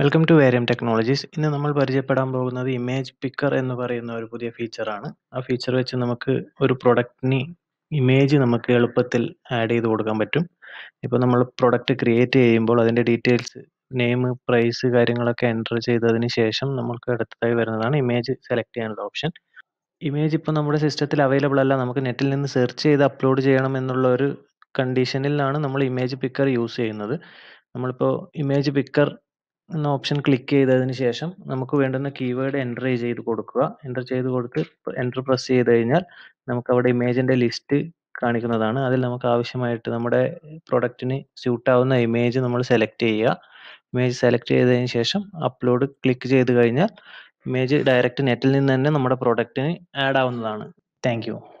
welcome to വേരം technologies ഇന്ന് നമ്മൾ പരിചയപ്പെടാൻ പോകുന്നത് ഇമേജ് പിക്കർ എന്ന് പറയുന്ന ഒരു പുതിയ ഫീച്ചറാണ് ആ ഫീച്ചർ വെച്ച് നമുക്ക് ഒരു പ്രൊഡക്റ്റിന് ഇമേജ് നമുക്ക് എളുപ്പത്തിൽ ആഡ് ചെയ്ത് കൊടുക്കാൻ പറ്റും ഇപ്പോൾ നമ്മൾ പ്രൊഡക്റ്റ് ക്രിയേറ്റ് ചെയ്യുമ്പോൾ അതിൻ്റെ ഡീറ്റെയിൽസ് നെയിം പ്രൈസ് കാര്യങ്ങളൊക്കെ എൻ്റർ ചെയ്തതിന് ശേഷം നമുക്ക് അടുത്തതായി വരുന്നതാണ് ഇമേജ് സെലക്ട് ചെയ്യാനുള്ള ഓപ്ഷൻ ഇമേജ് ഇപ്പോൾ നമ്മുടെ സിസ്റ്റത്തിൽ അവൈലബിൾ അല്ല നമുക്ക് നെറ്റിൽ നിന്ന് സെർച്ച് ചെയ്ത് അപ്ലോഡ് ചെയ്യണം എന്നുള്ള ഒരു കണ്ടീഷനിലാണ് നമ്മൾ ഇമേജ് പിക്കർ യൂസ് ചെയ്യുന്നത് നമ്മളിപ്പോൾ ഇമേജ് പിക്കർ എന്ന ഓപ്ഷൻ ക്ലിക്ക് ചെയ്തതിന് ശേഷം നമുക്ക് വേണ്ടുന്ന കീവേഡ് എൻ്റർ ചെയ്ത് കൊടുക്കുക എൻ്റർ ചെയ്ത് കൊടുത്ത് എൻ്റർ പ്രസ് ചെയ്ത് കഴിഞ്ഞാൽ നമുക്ക് അവിടെ ഇമേജിൻ്റെ ലിസ്റ്റ് കാണിക്കുന്നതാണ് അതിൽ നമുക്ക് ആവശ്യമായിട്ട് നമ്മുടെ പ്രൊഡക്റ്റിന് ആവുന്ന ഇമേജ് നമ്മൾ സെലക്ട് ചെയ്യുക ഇമേജ് സെലക്ട് ചെയ്തതിന് ശേഷം അപ്ലോഡ് ക്ലിക്ക് ചെയ്ത് കഴിഞ്ഞാൽ ഇമേജ് ഡയറക്റ്റ് നെറ്റിൽ നിന്ന് തന്നെ നമ്മുടെ പ്രൊഡക്റ്റിന് ആഡ് ആവുന്നതാണ് താങ്ക്